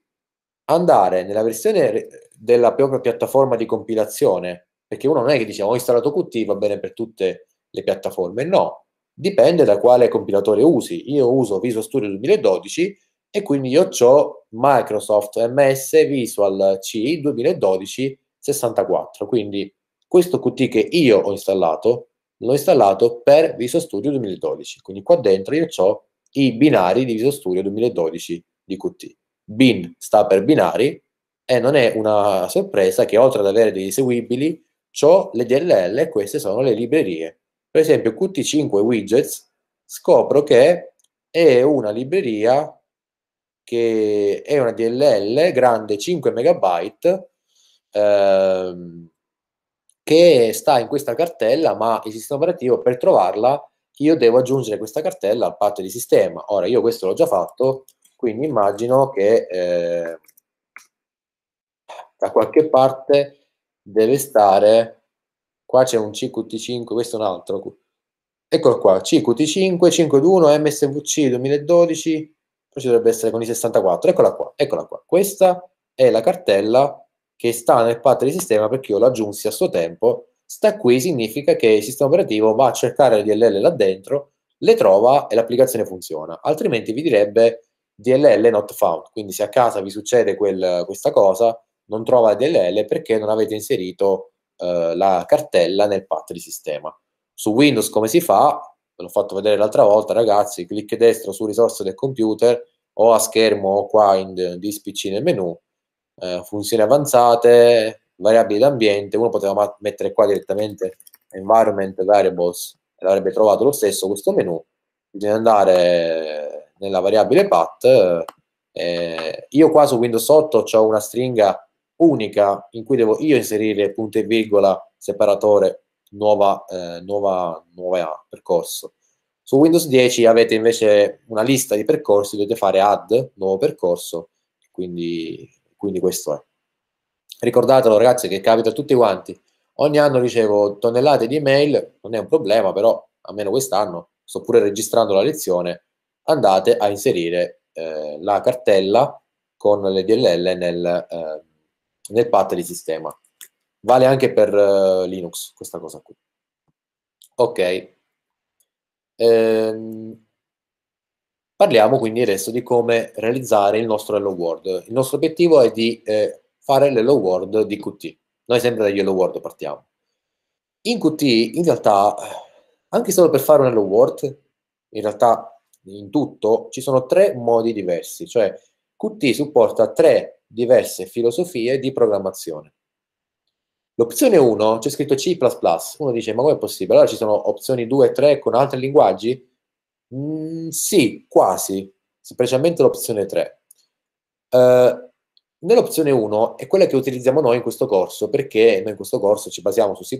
andare nella versione della propria piattaforma di compilazione, perché uno non è che diciamo ho installato Qt, va bene per tutte le piattaforme, no, dipende da quale compilatore usi. Io uso Visual Studio 2012 e quindi io ho Microsoft MS Visual C 2012 64, quindi questo Qt che io ho installato l'ho installato per Visual Studio 2012, quindi qua dentro io ho i binari di Visual Studio 2012 di Qt. Bin sta per binari e non è una sorpresa che oltre ad avere degli eseguibili, ciò le DLL, queste sono le librerie. Per esempio Qt5 Widgets scopro che è una libreria che è una DLL grande 5 megabyte ehm, che sta in questa cartella, ma il sistema operativo per trovarla io devo aggiungere questa cartella al patto di sistema. Ora io questo l'ho già fatto, quindi immagino che eh, da qualche parte deve stare, qua c'è un CQT5, questo è un altro, eccolo qua, CQT5, 521, MSVC 2012, poi ci dovrebbe essere con i 64, eccola qua, eccola qua, questa è la cartella che sta nel path di sistema perché io l'aggiunsi a suo tempo, sta qui significa che il sistema operativo va a cercare le DLL là dentro, le trova e l'applicazione funziona, altrimenti vi direbbe DLL not found. Quindi se a casa vi succede quel, questa cosa, non trova DLL perché non avete inserito eh, la cartella nel path di sistema. Su Windows come si fa? Ve l'ho fatto vedere l'altra volta, ragazzi. Clic destro su risorse del computer o a schermo o qua in DSPC nel menu. Eh, funzioni avanzate, variabili d'ambiente. Uno poteva mettere qua direttamente environment variables e l'avrebbe trovato lo stesso questo menu. Bisogna andare nella variabile path, eh, io qua su Windows 8 ho una stringa unica in cui devo io inserire punto e virgola, separatore, nuova, eh, nuova, nuova percorso. Su Windows 10 avete invece una lista di percorsi, dovete fare add, nuovo percorso, quindi, quindi questo è. Ricordatelo ragazzi che capita a tutti quanti, ogni anno ricevo tonnellate di email, non è un problema però, almeno quest'anno, sto pure registrando la lezione, andate a inserire eh, la cartella con le DLL nel, eh, nel path di sistema. Vale anche per eh, Linux questa cosa qui. Ok. Ehm, parliamo quindi adesso di come realizzare il nostro hello world. Il nostro obiettivo è di eh, fare l'hello world di Qt. Noi sempre dagli hello world partiamo. In Qt, in realtà, anche solo per fare un hello world, in realtà in tutto ci sono tre modi diversi, cioè Qt supporta tre diverse filosofie di programmazione. L'opzione 1 c'è scritto C++, uno dice ma com'è possibile? Allora ci sono opzioni 2 e 3 con altri linguaggi? Mm, sì, quasi, specialmente l'opzione 3. Uh, eh, nell'opzione 1 è quella che utilizziamo noi in questo corso, perché noi in questo corso ci basiamo su C++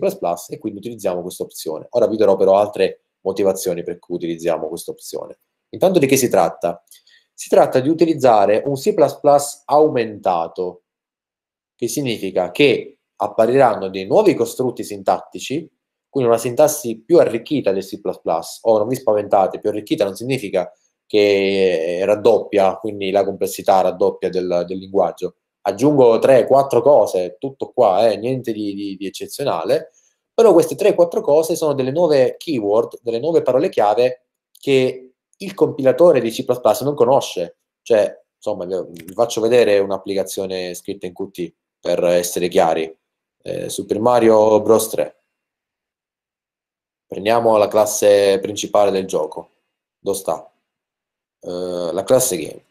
e quindi utilizziamo questa opzione. Ora vi darò però altre motivazioni per cui utilizziamo questa opzione. Intanto di che si tratta? Si tratta di utilizzare un C++ aumentato, che significa che appariranno dei nuovi costrutti sintattici, quindi una sintassi più arricchita del C++. Oh, non vi spaventate, più arricchita non significa che raddoppia, quindi la complessità raddoppia del, del linguaggio. Aggiungo 3-4 cose, tutto qua, eh, niente di, di, di eccezionale, però queste 3-4 cose sono delle nuove keyword, delle nuove parole chiave che il compilatore di C++ non conosce. Cioè, insomma, vi faccio vedere un'applicazione scritta in Qt per essere chiari. Eh, Super Mario Bros 3. Prendiamo la classe principale del gioco. Dove sta? Eh, la classe game.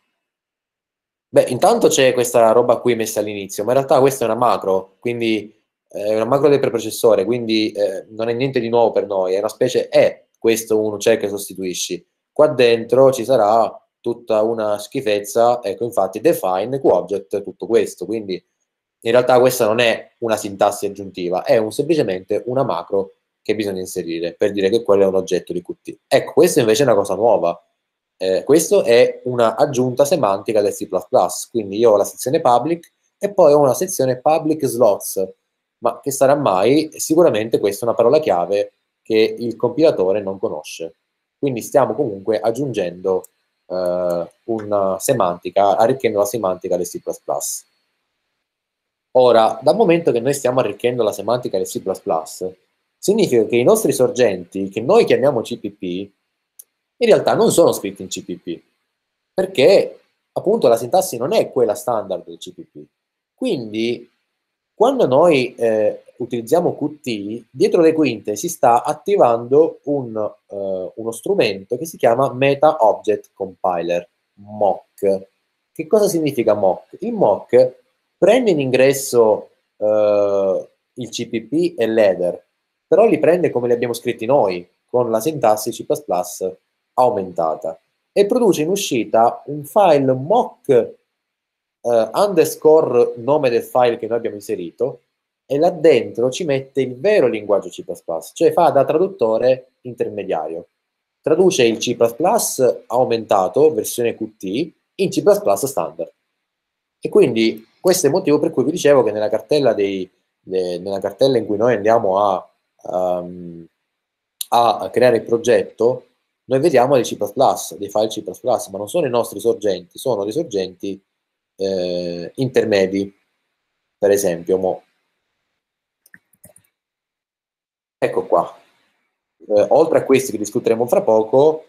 Beh, intanto c'è questa roba qui messa all'inizio, ma in realtà questa è una macro, quindi eh, è una macro del preprocessore, quindi eh, non è niente di nuovo per noi, è una specie è questo uno, c'è che sostituisci. Qua dentro ci sarà tutta una schifezza, ecco infatti define QObject tutto questo, quindi in realtà questa non è una sintassi aggiuntiva, è un, semplicemente una macro che bisogna inserire per dire che quello è un oggetto di Qt. Ecco, questa invece è una cosa nuova. Eh, questo è una aggiunta semantica del C++, quindi io ho la sezione public e poi ho una sezione public slots, ma che sarà mai? Sicuramente questa è una parola chiave che il compilatore non conosce. Quindi stiamo comunque aggiungendo eh, una semantica, arricchendo la semantica del C++. Ora, dal momento che noi stiamo arricchendo la semantica del C++, significa che i nostri sorgenti, che noi chiamiamo CPP, in realtà non sono scritti in CPP, perché appunto la sintassi non è quella standard del CPP. Quindi, quando noi eh, utilizziamo Qt, dietro le quinte si sta attivando un, uh, uno strumento che si chiama Meta Object Compiler, MOC. Che cosa significa MOC? Il MOC prende in ingresso uh, il CPP e l'header, però li prende come li abbiamo scritti noi, con la sintassi C++ aumentata, e produce in uscita un file MOC uh, eh, underscore nome del file che noi abbiamo inserito, e là dentro ci mette il vero linguaggio C++, cioè fa da traduttore intermediario. Traduce il C++ aumentato, versione Qt, in C++ standard. E quindi questo è il motivo per cui vi dicevo che nella cartella, dei, de, nella cartella in cui noi andiamo a, um, a, creare il progetto, noi vediamo dei C++, dei file C++, ma non sono i nostri sorgenti, sono dei sorgenti eh, intermedi. Per esempio, mo, Ecco qua. Eh, oltre a questi che discuteremo fra poco,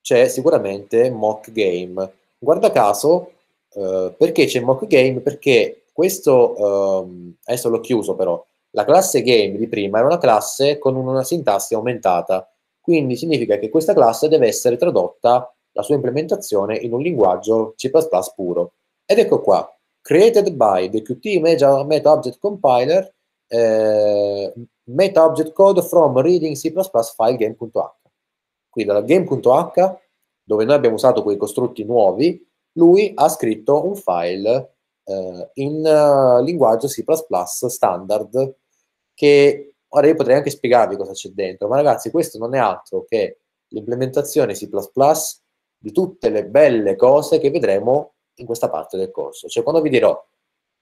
c'è sicuramente mock game. Guarda caso, eh, perché c'è mock game? Perché questo, ehm, adesso l'ho chiuso però, la classe game di prima era una classe con una sintassi aumentata, quindi significa che questa classe deve essere tradotta, la sua implementazione, in un linguaggio C++ puro. Ed ecco qua, created by the Qt Meta Object Compiler, eh, meta object code from reading C++ file game.h. Quindi dalla game.h, dove noi abbiamo usato quei costrutti nuovi, lui ha scritto un file eh, in uh, linguaggio C++ standard che ora io potrei anche spiegarvi cosa c'è dentro, ma ragazzi questo non è altro che l'implementazione C++ di tutte le belle cose che vedremo in questa parte del corso. Cioè quando vi dirò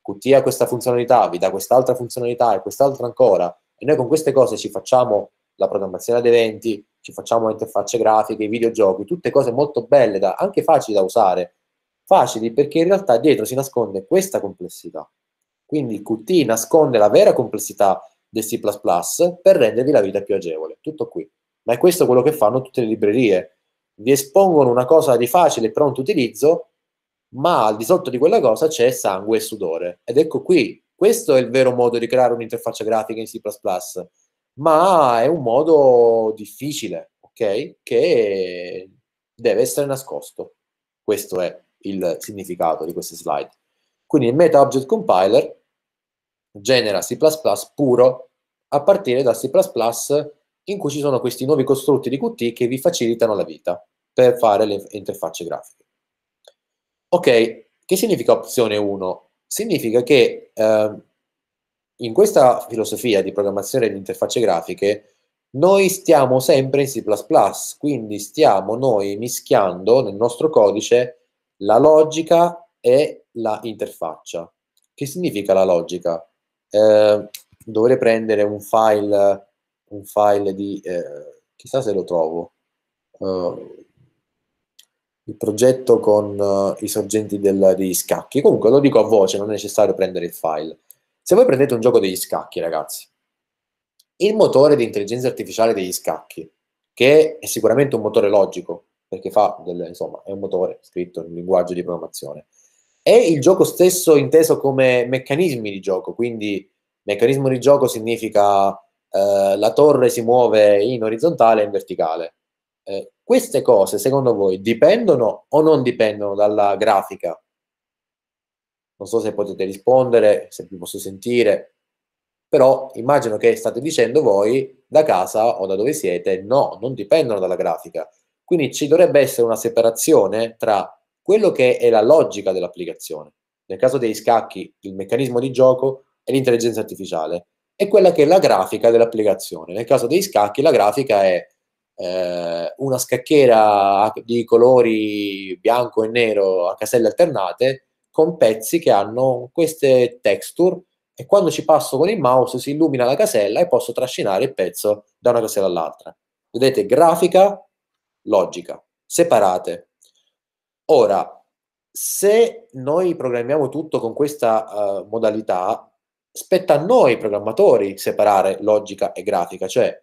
Qt ha questa funzionalità, vi dà quest'altra funzionalità e quest'altra ancora, e noi con queste cose ci facciamo la programmazione ad eventi, ci facciamo interfacce grafiche, videogiochi, tutte cose molto belle, da, anche facili da usare, facili perché in realtà dietro si nasconde questa complessità. Quindi il Qt nasconde la vera complessità del C++ per rendervi la vita più agevole. Tutto qui. Ma è questo quello che fanno tutte le librerie. Vi espongono una cosa di facile e pronto utilizzo, ma al di sotto di quella cosa c'è sangue e sudore. Ed ecco qui questo è il vero modo di creare un'interfaccia grafica in C++, ma è un modo difficile, ok? Che deve essere nascosto. Questo è il significato di queste slide. Quindi il Meta Object Compiler genera C++ puro a partire da C++ in cui ci sono questi nuovi costrutti di Qt che vi facilitano la vita per fare le interfacce grafiche. Ok, che significa opzione 1? significa che eh, in questa filosofia di programmazione di interfacce grafiche noi stiamo sempre in C++, quindi stiamo noi mischiando nel nostro codice la logica e la interfaccia. Che significa la logica? Eh, dovrei prendere un file, un file di... Eh, chissà se lo trovo. Uh, il progetto con uh, i sorgenti del, degli scacchi. Comunque lo dico a voce, non è necessario prendere il file. Se voi prendete un gioco degli scacchi, ragazzi, il motore di intelligenza artificiale degli scacchi, che è sicuramente un motore logico, perché fa delle, insomma, è un motore scritto in linguaggio di programmazione, è il gioco stesso inteso come meccanismi di gioco, quindi meccanismo di gioco significa eh, la torre si muove in orizzontale e in verticale. Eh, queste cose, secondo voi, dipendono o non dipendono dalla grafica? Non so se potete rispondere, se vi posso sentire, però immagino che state dicendo voi da casa o da dove siete, no, non dipendono dalla grafica. Quindi ci dovrebbe essere una separazione tra quello che è la logica dell'applicazione, nel caso dei scacchi, il meccanismo di gioco e l'intelligenza artificiale, e quella che è la grafica dell'applicazione. Nel caso dei scacchi, la grafica è eh, una scacchiera di colori bianco e nero a caselle alternate con pezzi che hanno queste texture e quando ci passo con il mouse si illumina la casella e posso trascinare il pezzo da una casella all'altra. Vedete, grafica, logica, separate. Ora, se noi programmiamo tutto con questa uh, modalità, spetta a noi programmatori separare logica e grafica, cioè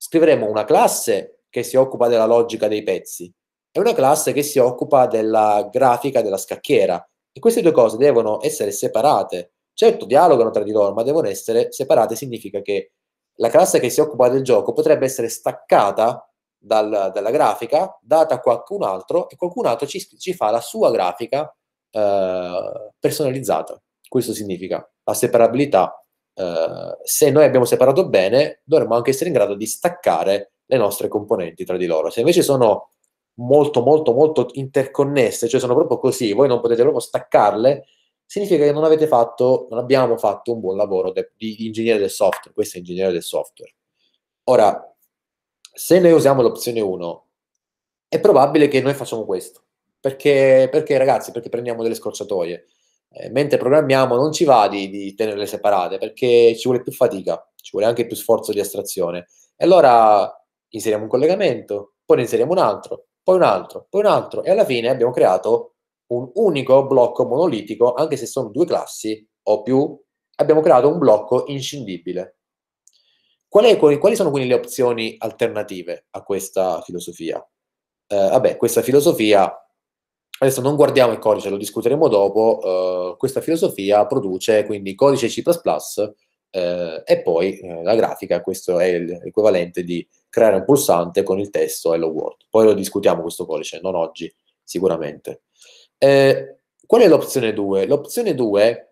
scriveremo una classe che si occupa della logica dei pezzi e una classe che si occupa della grafica della scacchiera. E queste due cose devono essere separate. Certo, dialogano tra di loro, ma devono essere separate. Significa che la classe che si occupa del gioco potrebbe essere staccata dal, dalla grafica, data a qualcun altro, e qualcun altro ci, ci fa la sua grafica eh, personalizzata. Questo significa la separabilità eh, se noi abbiamo separato bene, dovremmo anche essere in grado di staccare le nostre componenti tra di loro. Se invece sono molto, molto, molto interconnesse, cioè sono proprio così, voi non potete proprio staccarle, significa che non avete fatto, non abbiamo fatto un buon lavoro de, di ingegnere del software. Questo è ingegnere del software. Ora, se noi usiamo l'opzione 1, è probabile che noi facciamo questo. Perché, perché ragazzi, perché prendiamo delle scorciatoie. Eh, mentre programmiamo non ci va di, di, tenerle separate perché ci vuole più fatica, ci vuole anche più sforzo di astrazione. E allora inseriamo un collegamento, poi ne inseriamo un altro, poi un altro, poi un altro e alla fine abbiamo creato un unico blocco monolitico, anche se sono due classi o più, abbiamo creato un blocco inscindibile. Quali, quali sono quindi le opzioni alternative a questa filosofia? Eh, vabbè, questa filosofia adesso non guardiamo il codice, lo discuteremo dopo, eh, questa filosofia produce quindi codice C++ eh, e poi eh, la grafica, questo è l'equivalente di creare un pulsante con il testo Hello World. Poi lo discutiamo questo codice, non oggi sicuramente. Eh, qual è l'opzione 2? L'opzione 2,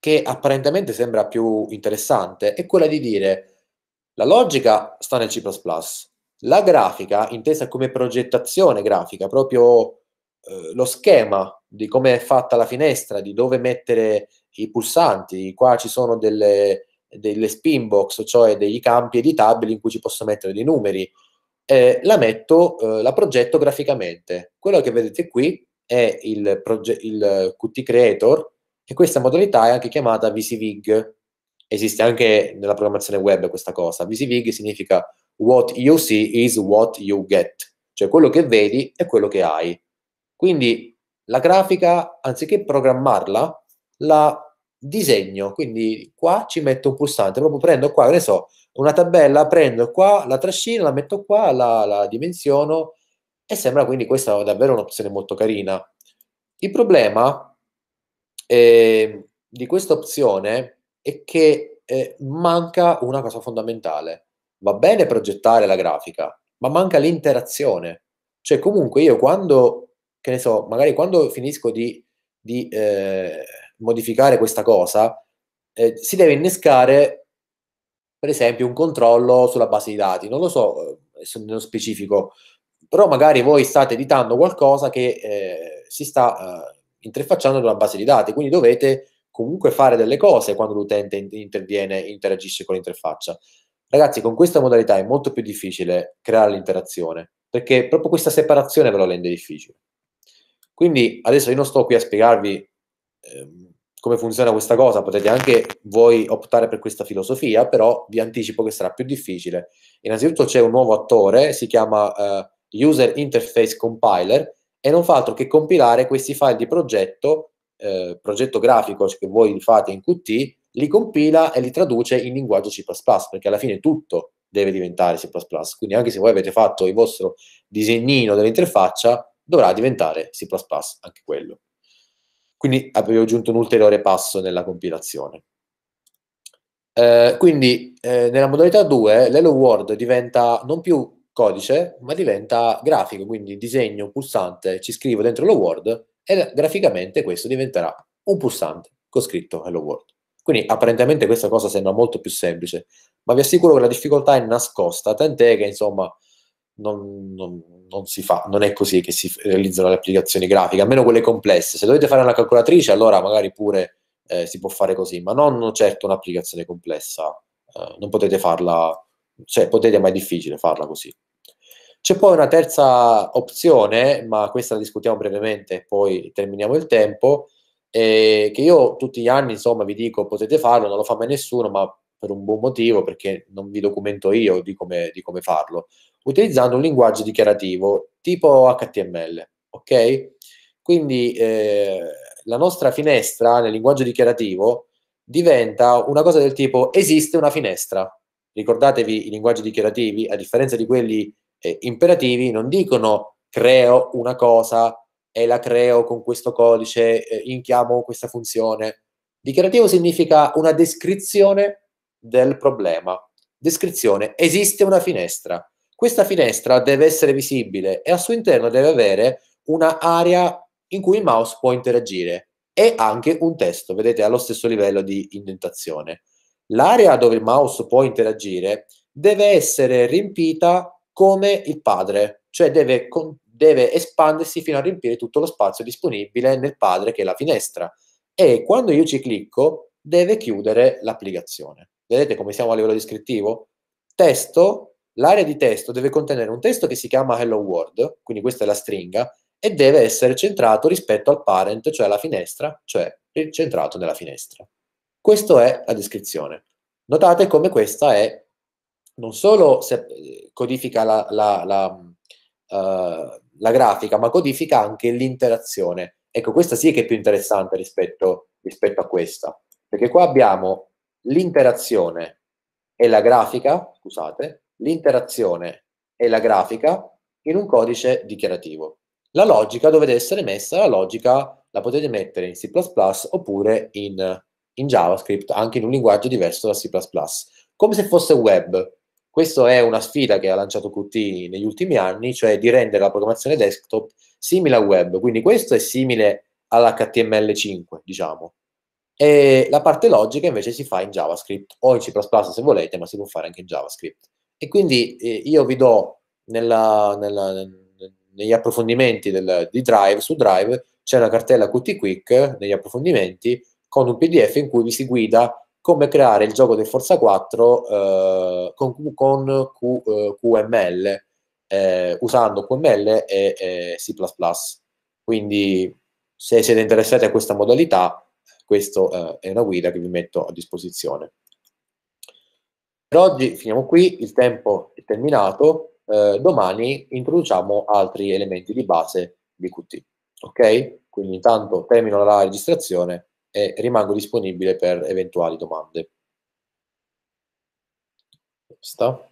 che apparentemente sembra più interessante, è quella di dire la logica sta nel C++, la grafica, intesa come progettazione grafica, proprio eh, lo schema di come è fatta la finestra, di dove mettere i pulsanti. Qua ci sono delle, delle spin box, cioè dei campi editabili in cui ci posso mettere dei numeri. Eh, la metto, eh, la progetto graficamente. Quello che vedete qui è il, proge- il Qt Creator e questa modalità è anche chiamata VisiVig. Esiste anche nella programmazione web questa cosa. VisiVig significa what you see is what you get, cioè quello che vedi è quello che hai. Quindi la grafica, anziché programmarla, la disegno. Quindi qua ci metto un pulsante, proprio prendo qua, che ne so, una tabella, prendo qua, la trascino, la metto qua, la, la dimensiono e sembra quindi questa davvero un'opzione molto carina. Il problema eh, di questa opzione è che eh, manca una cosa fondamentale. Va bene progettare la grafica, ma manca l'interazione. Cioè comunque io quando che ne so, magari quando finisco di, di eh, modificare questa cosa, eh, si deve innescare, per esempio, un controllo sulla base di dati. Non lo so eh, nello specifico, però magari voi state editando qualcosa che eh, si sta eh, interfacciando con la base di dati, quindi dovete comunque fare delle cose quando l'utente interviene, interagisce con l'interfaccia. Ragazzi, con questa modalità è molto più difficile creare l'interazione, perché proprio questa separazione ve lo rende difficile. Quindi adesso io non sto qui a spiegarvi ehm, come funziona questa cosa, potete anche voi optare per questa filosofia, però vi anticipo che sarà più difficile. Innanzitutto c'è un nuovo attore, si chiama eh, User Interface Compiler e non fa altro che compilare questi file di progetto, eh, progetto grafico cioè che voi fate in Qt, li compila e li traduce in linguaggio C++, perché alla fine tutto deve diventare C++. Quindi anche se voi avete fatto il vostro disegnino dell'interfaccia, dovrà diventare C++ anche quello. Quindi avevo aggiunto un ulteriore passo nella compilazione. Eh, quindi eh, nella modalità 2 l'Hello World diventa non più codice, ma diventa grafico, quindi disegno, un pulsante, ci scrivo dentro lo World e graficamente questo diventerà un pulsante con scritto Hello World. Quindi apparentemente questa cosa sembra molto più semplice, ma vi assicuro che la difficoltà è nascosta, tant'è che insomma non, non, non, si fa, non è così che si realizzano le applicazioni grafiche, almeno quelle complesse. Se dovete fare una calcolatrice, allora magari pure eh, si può fare così, ma non certo un'applicazione complessa. Eh, non potete farla, cioè potete, ma è difficile farla così. C'è poi una terza opzione, ma questa la discutiamo brevemente e poi terminiamo il tempo, E eh, che io tutti gli anni insomma vi dico potete farlo, non lo fa mai nessuno, ma per un buon motivo, perché non vi documento io di come, di come farlo utilizzando un linguaggio dichiarativo tipo HTML, ok? Quindi eh, la nostra finestra nel linguaggio dichiarativo diventa una cosa del tipo esiste una finestra. Ricordatevi i linguaggi dichiarativi, a differenza di quelli eh, imperativi, non dicono creo una cosa e la creo con questo codice, eh, inchiamo questa funzione. Dichiarativo significa una descrizione del problema. Descrizione, esiste una finestra. Questa finestra deve essere visibile e al suo interno deve avere un'area in cui il mouse può interagire e anche un testo, vedete, allo stesso livello di indentazione. L'area dove il mouse può interagire deve essere riempita come il padre, cioè deve, deve espandersi fino a riempire tutto lo spazio disponibile nel padre che è la finestra. E quando io ci clicco deve chiudere l'applicazione. Vedete come siamo a livello descrittivo? Testo l'area di testo deve contenere un testo che si chiama Hello World, quindi questa è la stringa, e deve essere centrato rispetto al parent, cioè alla finestra, cioè centrato nella finestra. Questa è la descrizione. Notate come questa è non solo se, eh, codifica la, la, la, uh, la, grafica, ma codifica anche l'interazione. Ecco, questa sì che è più interessante rispetto, rispetto a questa, perché qua abbiamo l'interazione e la grafica, scusate, l'interazione e la grafica in un codice dichiarativo. La logica dovete essere messa, la logica la potete mettere in C++ oppure in, in JavaScript, anche in un linguaggio diverso da C++, come se fosse web. Questa è una sfida che ha lanciato Qt negli ultimi anni, cioè di rendere la programmazione desktop simile a web. Quindi questo è simile all'HTML5, diciamo. E la parte logica invece si fa in JavaScript o in C++ se volete, ma si può fare anche in JavaScript. E quindi eh, io vi do nella, nella, negli approfondimenti del, di Drive, su Drive c'è una cartella QT Quick negli approfondimenti con un PDF in cui vi si guida come creare il gioco del Forza 4 eh, con, con Q, eh, QML, eh, usando QML e, e C++. Quindi se siete interessati a questa modalità, questa eh, è una guida che vi metto a disposizione. Per oggi finiamo qui, il tempo è terminato, eh, domani introduciamo altri elementi di base di Qt. Ok? Quindi intanto termino la registrazione e rimango disponibile per eventuali domande. Sta.